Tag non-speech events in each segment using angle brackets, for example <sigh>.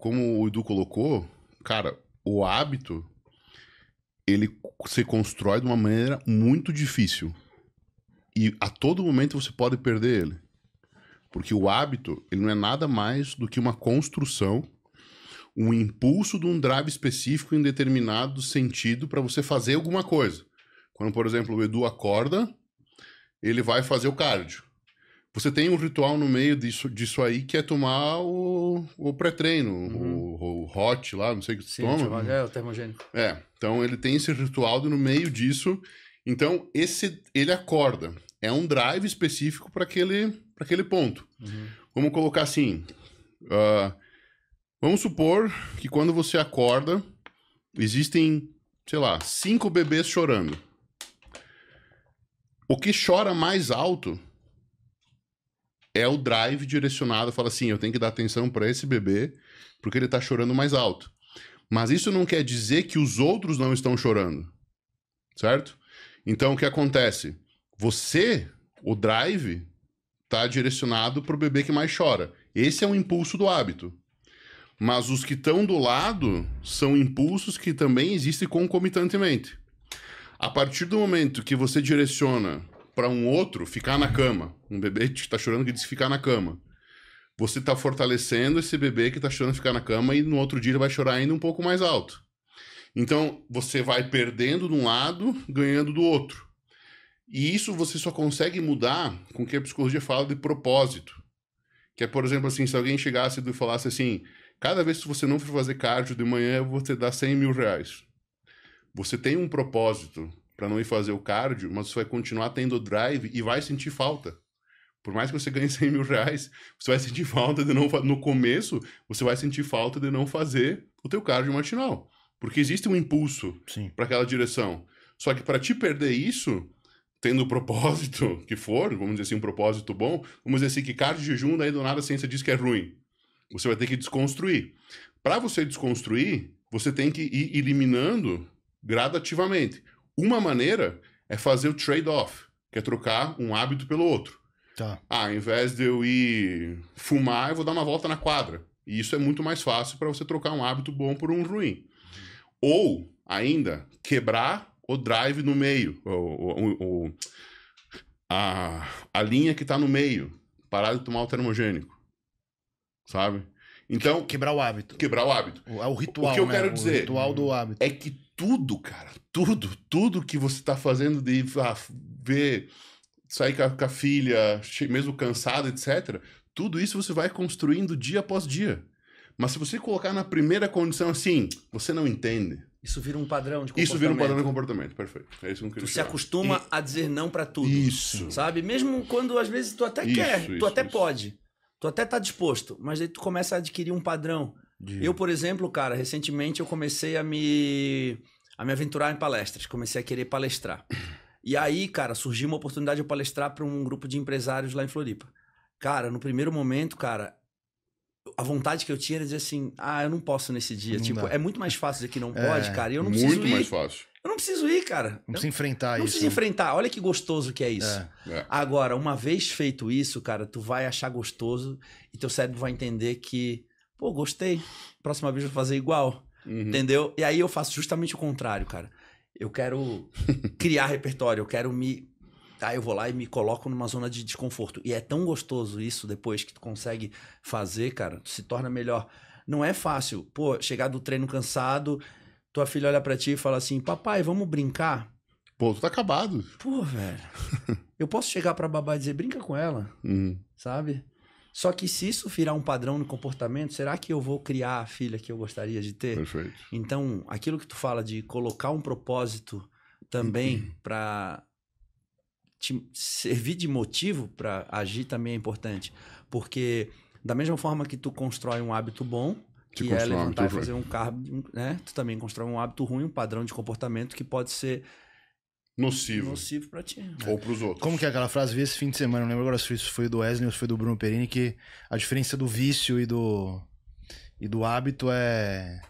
como o Edu colocou, cara, o hábito ele se constrói de uma maneira muito difícil. E a todo momento você pode perder ele. Porque o hábito, ele não é nada mais do que uma construção, um impulso de um drive específico em determinado sentido para você fazer alguma coisa. Quando, por exemplo, o Edu acorda, ele vai fazer o cardio. Você tem um ritual no meio disso, disso aí que é tomar o, o pré-treino, uhum. o, o, hot lá, não sei o que toma. Sim, tipo, É, o termogênico. É, então ele tem esse ritual no meio disso. Então, esse ele acorda. É um drive específico para aquele, aquele ponto. Uhum. Vamos colocar assim. Uh, vamos supor que quando você acorda, existem, sei lá, cinco bebês chorando. O que chora mais alto é o drive direcionado, fala assim, eu tenho que dar atenção para esse bebê, porque ele está chorando mais alto. Mas isso não quer dizer que os outros não estão chorando. Certo? Então o que acontece? Você, o drive, está direcionado para o bebê que mais chora. Esse é um impulso do hábito. Mas os que estão do lado são impulsos que também existem concomitantemente. A partir do momento que você direciona para um outro ficar na cama. Um bebê que está chorando que diz ficar na cama. Você está fortalecendo esse bebê que está chorando ficar na cama e no outro dia ele vai chorar ainda um pouco mais alto. Então você vai perdendo de um lado, ganhando do outro. E isso você só consegue mudar com o que a psicologia fala de propósito. Que é, por exemplo, assim, se alguém chegasse e falasse assim, cada vez que você não for fazer cardio de manhã, eu vou te dar 100 mil reais. Você tem um propósito para não ir fazer o cardio, mas você vai continuar tendo drive e vai sentir falta. Por mais que você ganhe 100 <laughs> mil reais, você vai sentir falta de não no começo, você vai sentir falta de não fazer o teu cardio matinal, porque existe um impulso para aquela direção. Só que para te perder isso, tendo o propósito <laughs> que for, vamos dizer assim, um propósito bom, vamos dizer assim que cardio jejum daí do nada a ciência diz que é ruim. Você vai ter que desconstruir. Para você desconstruir, você tem que ir eliminando gradativamente. Uma maneira é fazer o trade-off, que é trocar um hábito pelo outro. Tá. Ah, ao invés de eu ir fumar, eu vou dar uma volta na quadra. E isso é muito mais fácil para você trocar um hábito bom por um ruim. Ou, ainda, quebrar o drive no meio, ou a, a linha que está no meio. Parar de tomar o termogênico. Sabe? Então. Quebrar o hábito. Quebrar o hábito. O, é o ritual. O que eu né? quero dizer. O ritual do hábito. É que tudo, cara, tudo, tudo que você tá fazendo de ah, ver, sair com a, com a filha, mesmo cansado, etc. Tudo isso você vai construindo dia após dia. Mas se você colocar na primeira condição assim, você não entende. Isso vira um padrão de comportamento. Isso vira um padrão de comportamento, perfeito. É isso que eu queria Tu se acostuma e... a dizer não para tudo. Isso. Sabe? Mesmo quando às vezes tu até isso, quer, isso, tu até isso. pode. Tu até tá disposto, mas daí tu começa a adquirir um padrão. De... Eu, por exemplo, cara, recentemente eu comecei a me a me aventurar em palestras, comecei a querer palestrar. <coughs> E aí, cara, surgiu uma oportunidade de palestrar para um grupo de empresários lá em Floripa. Cara, no primeiro momento, cara, a vontade que eu tinha era dizer assim: ah, eu não posso nesse dia. Não tipo, dá. é muito mais fácil dizer que não é, pode, é, cara. E eu não muito preciso. Muito mais fácil. Eu não preciso ir, cara. Não precisa enfrentar não isso. Não precisa enfrentar. Olha que gostoso que é isso. É. É. Agora, uma vez feito isso, cara, tu vai achar gostoso e teu cérebro vai entender que, pô, gostei. Próxima vez eu vou fazer igual. Uhum. Entendeu? E aí eu faço justamente o contrário, cara. Eu quero <laughs> criar repertório, eu quero me Aí tá, eu vou lá e me coloco numa zona de desconforto. E é tão gostoso isso depois que tu consegue fazer, cara, se torna melhor. Não é fácil, pô, chegar do treino cansado, tua filha olha para ti e fala assim: papai, vamos brincar? Pô, tu tá acabado. Pô, velho. <laughs> eu posso chegar pra babá e dizer: brinca com ela, uhum. sabe? Só que se isso virar um padrão no comportamento, será que eu vou criar a filha que eu gostaria de ter? Perfeito. Então, aquilo que tu fala de colocar um propósito também uhum. para te servir de motivo para agir também é importante. Porque da mesma forma que tu constrói um hábito bom, que te é levantar e então, fazer é. um carro, né? Tu também constrói um hábito ruim, um padrão de comportamento que pode ser nocivo. Nocivo para ti. Né? Ou para os outros. Como que é aquela frase vi esse fim de semana, não lembro agora se isso foi do Wesley ou se foi do Bruno Perini, que a diferença do vício e do e do hábito é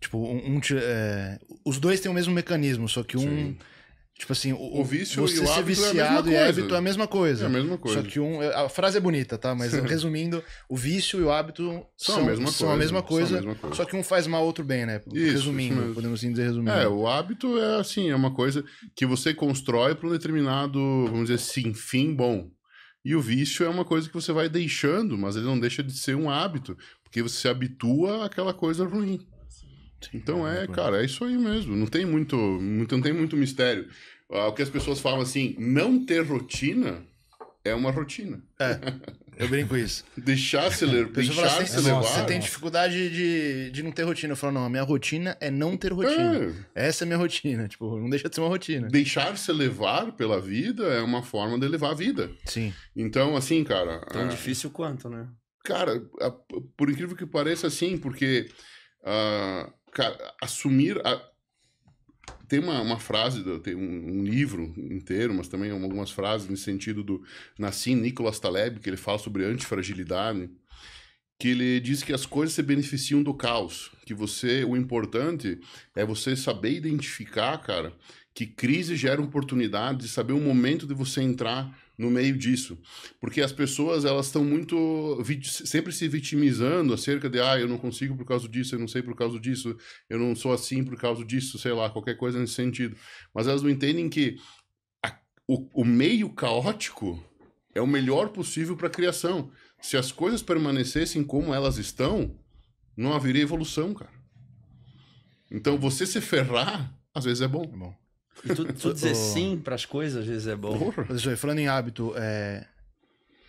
tipo um, um é, os dois têm o mesmo mecanismo, só que um Sim Tipo assim, o, o vício você e o ser é viciado é e hábito é a mesma coisa. É a mesma coisa. Só que um. A frase é bonita, tá? Mas resumindo, o vício e o hábito são, são, a, mesma são coisa, a mesma coisa. São a mesma coisa. Só que um faz mal, ao outro bem, né? Isso, resumindo, isso podemos assim dizer resumindo. É, o hábito é assim, é uma coisa que você constrói para um determinado, vamos dizer assim, fim bom. E o vício é uma coisa que você vai deixando, mas ele não deixa de ser um hábito, porque você se habitua àquela coisa ruim então é, é né, cara, é isso aí mesmo. Não tem muito, muito, não tem muito mistério. Ah, o que as pessoas falam assim, não ter rotina é uma rotina. É. Eu brinco isso. <laughs> deixar se, ler, <laughs> deixar assim, se levar. Você tem dificuldade de, de não ter rotina. Eu falo, não, a minha rotina é não ter rotina. É. Essa é a minha rotina. Tipo, não deixa de ser uma rotina. Deixar se levar pela vida é uma forma de levar a vida. Sim. Então, assim, cara. Tão é... difícil quanto, né? Cara, por incrível que pareça, sim, porque. Uh, cara, assumir. A... Tem uma, uma frase, tem um, um, livro inteiro, mas também algumas frases no sentido do Nassim Nicholas Taleb, que ele fala sobre antifragilidade, que ele diz que as coisas se beneficiam do caos, que você, o importante é você saber identificar, cara, que crise gera oportunidade, de saber o momento de você entrar no meio disso. Porque as pessoas, elas estão muito sempre se vitimizando acerca de, ah, eu não consigo por causa disso, eu não sei por causa disso, eu não sou assim por causa disso, sei lá, qualquer coisa nesse sentido. Mas elas não entendem que a, o, o meio caótico é o melhor possível para a criação. Se as coisas permanecessem como elas estão, não haveria evolução, cara. Então, você se ferrar, às vezes é bom. É bom. E tu, tu dizer sim para as coisas às vezes é bom. Falando em hábito, é...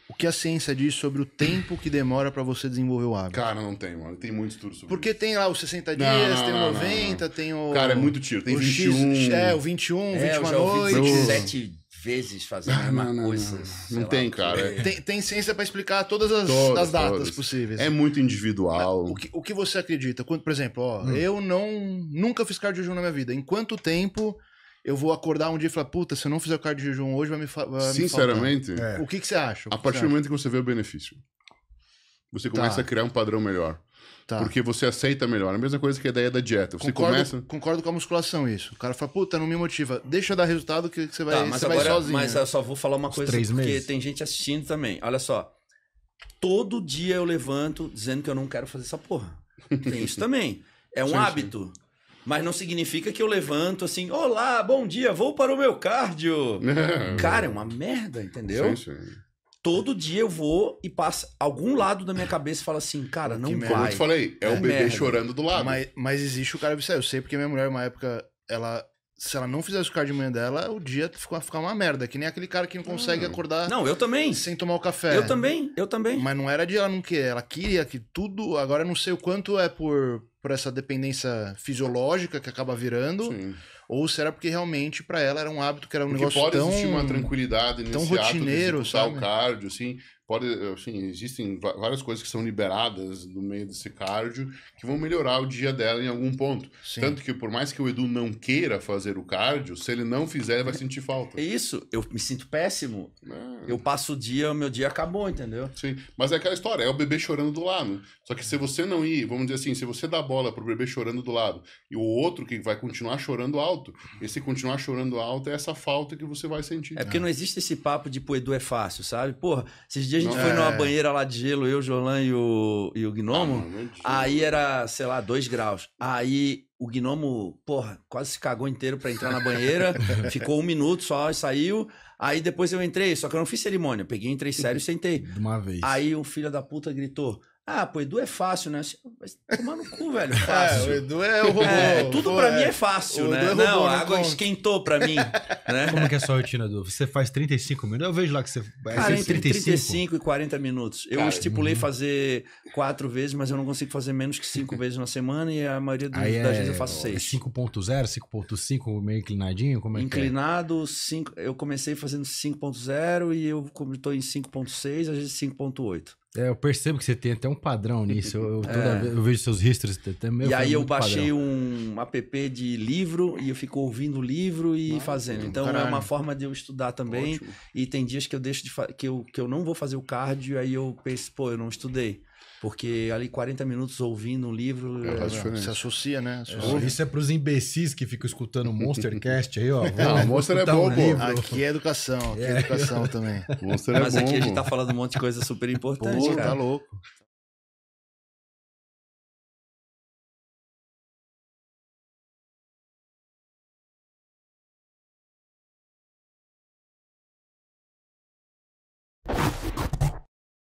o que a ciência diz sobre o tempo que demora para você desenvolver o hábito? Cara, não tem, mano. Tem muito estudo sobre Porque isso. tem lá os 60 dias, não, tem o 90, não, não. tem o. Cara, é muito tiro. Tem o 21. X, é, o 21, é, 21 eu já noite. 27 vezes fazer coisas não, Não, não. não tem, lá, cara. É. Tem, tem, ciência para explicar todas as, todas, as datas todas. possíveis. É muito individual. O que, o que você acredita? Quando, por exemplo, ó, hum. eu não nunca fiz cardio na minha vida. Em quanto tempo eu vou acordar um dia e falar, puta, se eu não fizer o cardio de jejum hoje, vai me, falar Sinceramente, me é. o que, que você acha? a partir do momento que você vê o benefício, você tá. começa tá. a criar um padrão melhor. Tá. Porque você aceita melhor. A mesma coisa que a ideia da dieta. Você concordo, começa. Concordo com a musculação, isso. O cara fala, puta, não me motiva. Deixa dar resultado que você vai, tá, mas você agora, vai sozinho. Mas eu só vou falar uma Os coisa, porque meses. tem gente assistindo também. Olha só. Todo dia eu levanto dizendo que eu não quero fazer essa porra. Tem isso também. É um sim, hábito. Sim. Mas não significa que eu levanto assim, olá, bom dia, vou para o meu cardio. Cara, é uma merda, entendeu? Sim, sim. Todo dia eu vou e passa algum lado da minha cabeça e fala assim, cara, não que vai. Como eu te falei, é, é o bebê merda. chorando do lado. Mas, mas existe o cara, eu sei porque minha mulher, uma época, ela se ela não fizesse o cardio dela, o dia ficou, ficar uma merda. Que nem aquele cara que não consegue hum. acordar. Não, eu também. Sem tomar o café. Eu também, eu também. Mas não era de ela não querer. Ela queria que tudo. Agora eu não sei o quanto é por, por essa dependência fisiológica que acaba virando. Sim. Ou será porque realmente para ela era um hábito que era um porque negócio pode tão. existir uma tranquilidade nesse tão rotineiro, hábito de sabe? o cardio, assim pode, eh, assim, existem várias coisas que são liberadas no meio desse cardio que vão melhorar o dia dela em algum ponto. Sim. Tanto que por mais que o Edu não queira fazer o cardio, se ele não fizer, ele vai sentir falta. É isso, eu me sinto péssimo. É. Eu passo o dia, o meu dia acabou, entendeu? Sim, mas é aquela história, é o bebê chorando do lado. Só que se você não ir, vamos dizer assim, se você dá bola pro bebê chorando do lado e o outro que vai continuar chorando alto, esse continuar chorando alto é essa falta que você vai sentir. É porque é. não existe esse papo de, pô, Edu é fácil, sabe? Porra, esses dias dia a gente foi numa é. banheira lá de gelo, eu, Jolan e o, e o Gnomo. Ah, aí era, sei lá, dois graus. Aí o Gnomo, porra, quase se cagou inteiro para entrar na banheira. <laughs> ficou um minuto só e saiu. Aí depois eu entrei, só que eu não fiz cerimônia. peguei, entrei sério e sentei. De uma vez. Aí um filho da puta gritou: ah, pô, Edu é fácil, né? Mas tomar no cu, velho. <laughs> É, fácil. É, o Edu é o robô. É, tudo pô, pra é. mim é fácil, o né? É robô, não, né? a água esquentou pra mim. <laughs> Né? Como que é sua rotina, Edu? Você faz 35 minutos? Eu vejo lá que você faz 35. 35 e 40 minutos. Eu Cara, estipulei uhum. fazer quatro vezes, mas eu não consigo fazer menos que cinco <laughs> vezes na semana e a maioria das é, vezes eu faço seis. 5.0, 5.5, meio inclinadinho? Como é Inclinado, que é? Cinco, eu comecei fazendo 5.0 e eu tô em 5.6, às vezes 5.8. É, eu percebo que você tem até um padrão nisso. Eu, eu, é. vez, eu vejo seus registros até mesmo. E aí eu baixei padrão. um app de livro e eu fico ouvindo o livro e Nossa, fazendo. Então é caralho. é uma forma de eu estudar também. Ótimo. E tem dias que eu deixo de que eu, que eu não vou fazer o cardio, aí eu penso, pô, eu não estudei. Porque ali 40 minutos ouvindo um livro. É, é, se associa, né? Associa. Isso é pros imbecis que ficam escutando o Monstercast aí, ó. <laughs> Não, Monster é bom, um pô. Aqui é educação, aqui é, é. educação também. Monster Mas é bom. Mas aqui a gente tá falando um monte de coisa super importante. Pô, tá cara. tá louco.